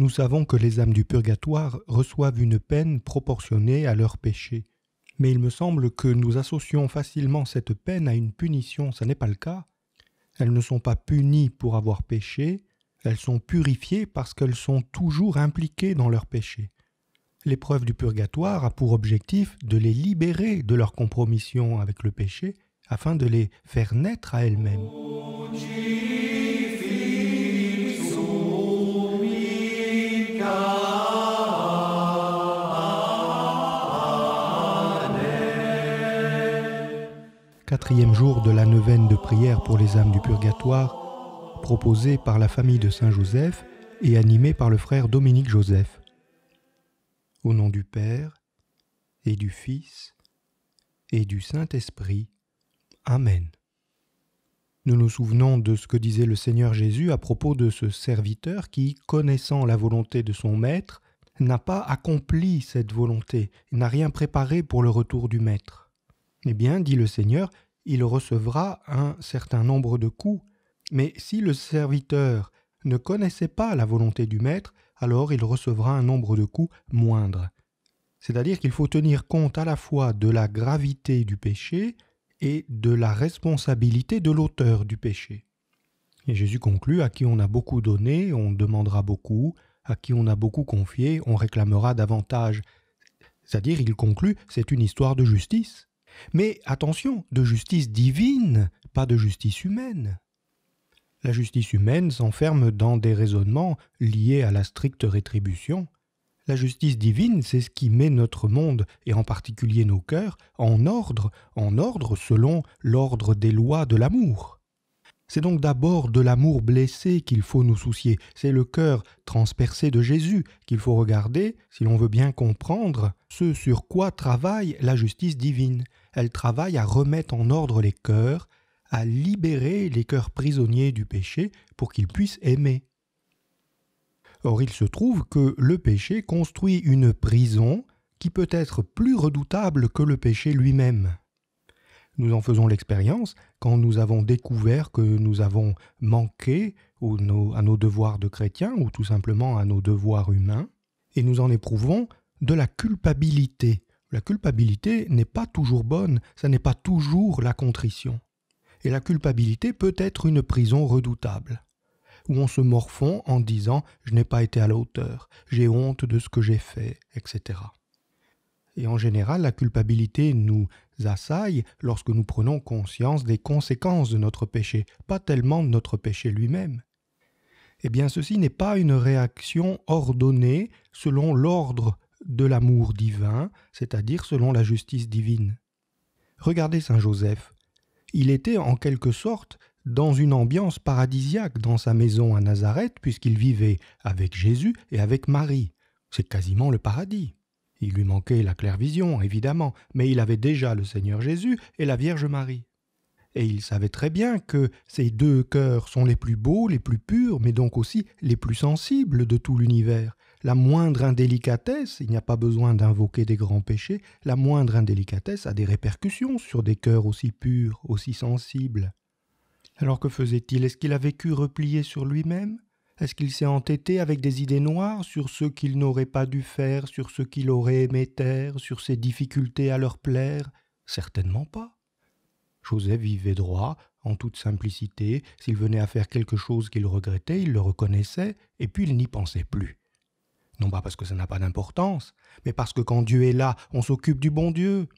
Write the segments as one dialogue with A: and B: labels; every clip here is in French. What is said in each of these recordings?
A: nous savons que les âmes du purgatoire reçoivent une peine proportionnée à leur péché. Mais il me semble que nous associons facilement cette peine à une punition, ce n'est pas le cas. Elles ne sont pas punies pour avoir péché, elles sont purifiées parce qu'elles sont toujours impliquées dans leur péché. L'épreuve du purgatoire a pour objectif de les libérer de leur compromission avec le péché afin de les faire naître à elles-mêmes. quatrième jour de la neuvaine de prière pour les âmes du purgatoire, proposée par la famille de Saint Joseph et animée par le frère Dominique Joseph. Au nom du Père, et du Fils, et du Saint-Esprit. Amen. Nous nous souvenons de ce que disait le Seigneur Jésus à propos de ce serviteur qui, connaissant la volonté de son maître, n'a pas accompli cette volonté, n'a rien préparé pour le retour du maître. Eh bien, dit le Seigneur, il recevra un certain nombre de coups. Mais si le serviteur ne connaissait pas la volonté du maître, alors il recevra un nombre de coups moindre. C'est-à-dire qu'il faut tenir compte à la fois de la gravité du péché et de la responsabilité de l'auteur du péché. Et Jésus conclut, à qui on a beaucoup donné, on demandera beaucoup, à qui on a beaucoup confié, on réclamera davantage. C'est-à-dire, il conclut, c'est une histoire de justice. Mais attention, de justice divine, pas de justice humaine. La justice humaine s'enferme dans des raisonnements liés à la stricte rétribution. La justice divine, c'est ce qui met notre monde, et en particulier nos cœurs, en ordre, en ordre selon l'ordre des lois de l'amour. C'est donc d'abord de l'amour blessé qu'il faut nous soucier, c'est le cœur transpercé de Jésus qu'il faut regarder si l'on veut bien comprendre ce sur quoi travaille la justice divine. Elle travaille à remettre en ordre les cœurs, à libérer les cœurs prisonniers du péché pour qu'ils puissent aimer. Or il se trouve que le péché construit une prison qui peut être plus redoutable que le péché lui-même nous en faisons l'expérience quand nous avons découvert que nous avons manqué à nos devoirs de chrétiens ou tout simplement à nos devoirs humains, et nous en éprouvons de la culpabilité. La culpabilité n'est pas toujours bonne, ça n'est pas toujours la contrition. Et la culpabilité peut être une prison redoutable, où on se morfond en disant je n'ai pas été à la hauteur, j'ai honte de ce que j'ai fait, etc. Et en général, la culpabilité nous assaillent lorsque nous prenons conscience des conséquences de notre péché, pas tellement de notre péché lui-même. Eh bien ceci n'est pas une réaction ordonnée selon l'ordre de l'amour divin, c'est-à-dire selon la justice divine. Regardez Saint Joseph. Il était en quelque sorte dans une ambiance paradisiaque dans sa maison à Nazareth, puisqu'il vivait avec Jésus et avec Marie. C'est quasiment le paradis. Il lui manquait la clairvision, évidemment, mais il avait déjà le Seigneur Jésus et la Vierge Marie. Et il savait très bien que ces deux cœurs sont les plus beaux, les plus purs, mais donc aussi les plus sensibles de tout l'univers. La moindre indélicatesse, il n'y a pas besoin d'invoquer des grands péchés, la moindre indélicatesse a des répercussions sur des cœurs aussi purs, aussi sensibles. Alors que faisait-il Est-ce qu'il a vécu replié sur lui-même est-ce qu'il s'est entêté avec des idées noires sur ce qu'il n'aurait pas dû faire, sur ce qu'il aurait aimé taire, sur ses difficultés à leur plaire Certainement pas. Joseph vivait droit, en toute simplicité, s'il venait à faire quelque chose qu'il regrettait, il le reconnaissait, et puis il n'y pensait plus. Non pas parce que ça n'a pas d'importance, mais parce que quand Dieu est là, on s'occupe du bon Dieu.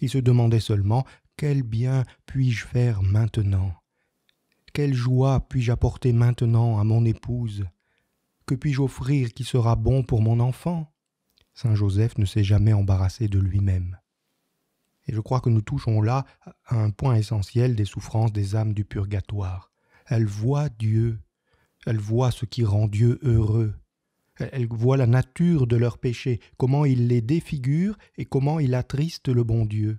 A: Il se demandait seulement Quel bien puis-je faire maintenant quelle joie puis-je apporter maintenant à mon épouse Que puis-je offrir qui sera bon pour mon enfant Saint Joseph ne s'est jamais embarrassé de lui-même. Et je crois que nous touchons là à un point essentiel des souffrances des âmes du purgatoire. Elles voient Dieu, elles voient ce qui rend Dieu heureux, elles voient la nature de leurs péchés, comment il les défigure et comment il attriste le bon Dieu.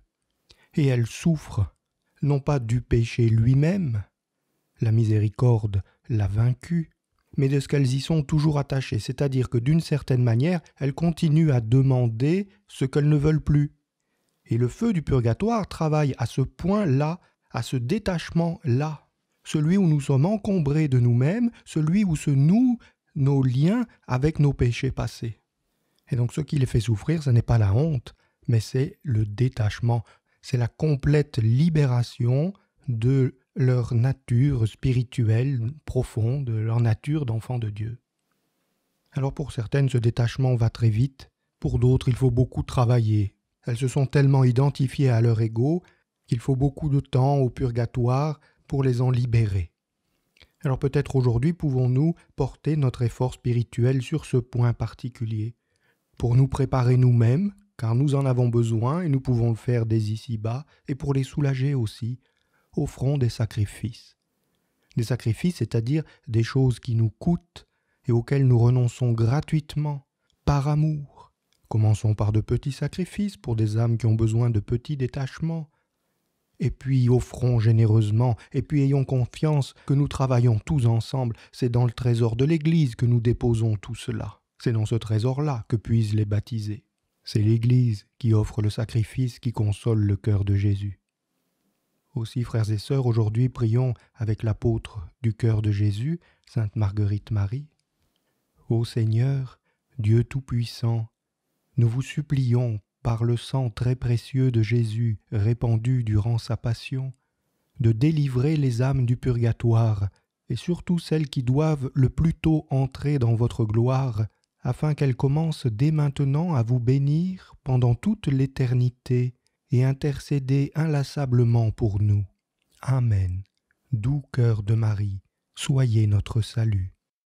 A: Et elles souffrent, non pas du péché lui-même, la miséricorde l'a vaincue, mais de ce qu'elles y sont toujours attachées, c'est-à-dire que d'une certaine manière, elles continuent à demander ce qu'elles ne veulent plus. Et le feu du purgatoire travaille à ce point-là, à ce détachement-là, celui où nous sommes encombrés de nous-mêmes, celui où se nouent nos liens avec nos péchés passés. Et donc ce qui les fait souffrir, ce n'est pas la honte, mais c'est le détachement, c'est la complète libération de leur nature spirituelle profonde, leur nature d'enfant de Dieu. Alors pour certaines, ce détachement va très vite, pour d'autres, il faut beaucoup travailler. Elles se sont tellement identifiées à leur ego qu'il faut beaucoup de temps au purgatoire pour les en libérer. Alors peut-être aujourd'hui pouvons-nous porter notre effort spirituel sur ce point particulier, pour nous préparer nous-mêmes, car nous en avons besoin et nous pouvons le faire dès ici-bas, et pour les soulager aussi, offrons des sacrifices. Des sacrifices, c'est-à-dire des choses qui nous coûtent et auxquelles nous renonçons gratuitement, par amour. Commençons par de petits sacrifices pour des âmes qui ont besoin de petits détachements, et puis offrons généreusement, et puis ayons confiance que nous travaillons tous ensemble, c'est dans le trésor de l'Église que nous déposons tout cela, c'est dans ce trésor-là que puissent les baptiser. C'est l'Église qui offre le sacrifice qui console le cœur de Jésus. Aussi, frères et sœurs, aujourd'hui prions avec l'apôtre du cœur de Jésus, Sainte Marguerite Marie. Ô Seigneur, Dieu Tout-Puissant, nous vous supplions, par le sang très précieux de Jésus répandu durant sa passion, de délivrer les âmes du purgatoire, et surtout celles qui doivent le plus tôt entrer dans votre gloire, afin qu'elles commencent dès maintenant à vous bénir pendant toute l'éternité et intercédez inlassablement pour nous. Amen. Doux cœur de Marie, soyez notre salut.